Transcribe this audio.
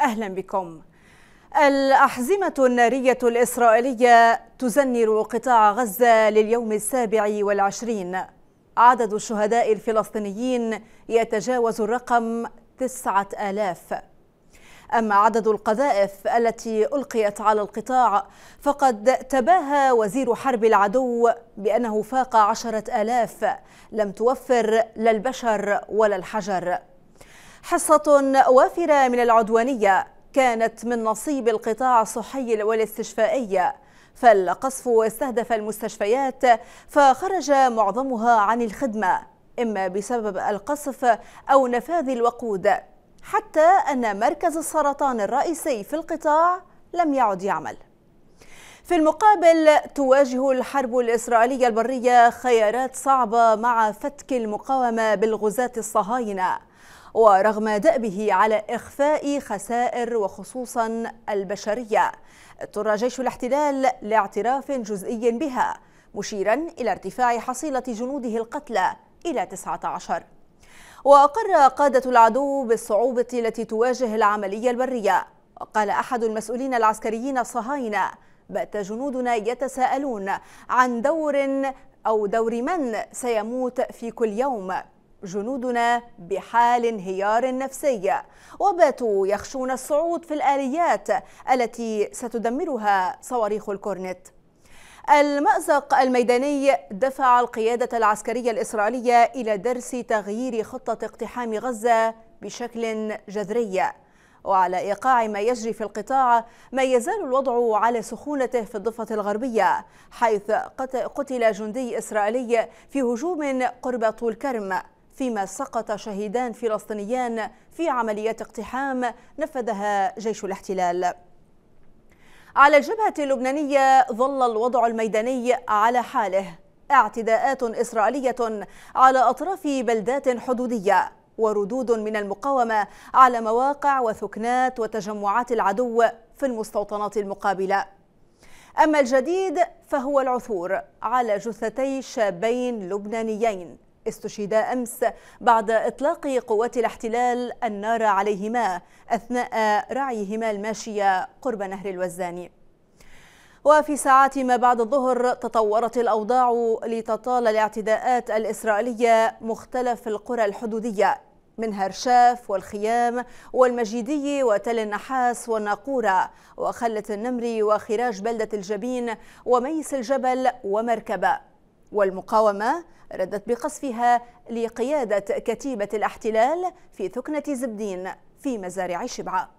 أهلا بكم الأحزمة النارية الإسرائيلية تزنر قطاع غزة لليوم السابع والعشرين عدد الشهداء الفلسطينيين يتجاوز الرقم تسعة آلاف أما عدد القذائف التي ألقيت على القطاع فقد تباهى وزير حرب العدو بأنه فاق عشرة آلاف لم توفر لا البشر ولا الحجر حصة وافرة من العدوانية كانت من نصيب القطاع الصحي والاستشفائي فالقصف استهدف المستشفيات فخرج معظمها عن الخدمة إما بسبب القصف أو نفاذ الوقود حتى أن مركز السرطان الرئيسي في القطاع لم يعد يعمل في المقابل تواجه الحرب الإسرائيلية البرية خيارات صعبة مع فتك المقاومة بالغزاة الصهاينة ورغم دأبه على إخفاء خسائر وخصوصا البشرية اضطر جيش الاحتلال لاعتراف جزئي بها مشيرا إلى ارتفاع حصيلة جنوده القتلى إلى 19 وأقر قادة العدو بالصعوبة التي تواجه العملية البرية وقال أحد المسؤولين العسكريين الصهاينة بات جنودنا يتساءلون عن دور أو دور من سيموت في كل يوم جنودنا بحال انهيار نفسي وباتوا يخشون الصعود في الآليات التي ستدمرها صواريخ الكورنت المأزق الميداني دفع القيادة العسكرية الإسرائيلية إلى درس تغيير خطة اقتحام غزة بشكل جذري وعلى إيقاع ما يجري في القطاع ما يزال الوضع على سخونته في الضفة الغربية حيث قتل جندي إسرائيلي في هجوم قرب طول كرم فيما سقط شهيدان فلسطينيان في عمليات اقتحام نفذها جيش الاحتلال على الجبهة اللبنانية ظل الوضع الميداني على حاله اعتداءات إسرائيلية على أطراف بلدات حدودية وردود من المقاومة على مواقع وثكنات وتجمعات العدو في المستوطنات المقابلة أما الجديد فهو العثور على جثتي شابين لبنانيين استشهدا أمس بعد إطلاق قوات الاحتلال النار عليهما أثناء رعيهما الماشية قرب نهر الوزاني وفي ساعات ما بعد الظهر تطورت الأوضاع لتطال الاعتداءات الإسرائيلية مختلف القرى الحدودية منها رشاف والخيام والمجيدية وتل النحاس والناقورة وخلة النمري وخراج بلدة الجبين وميس الجبل ومركبة والمقاومة ردت بقصفها لقيادة كتيبة الاحتلال في ثكنة زبدين في مزارع شبعه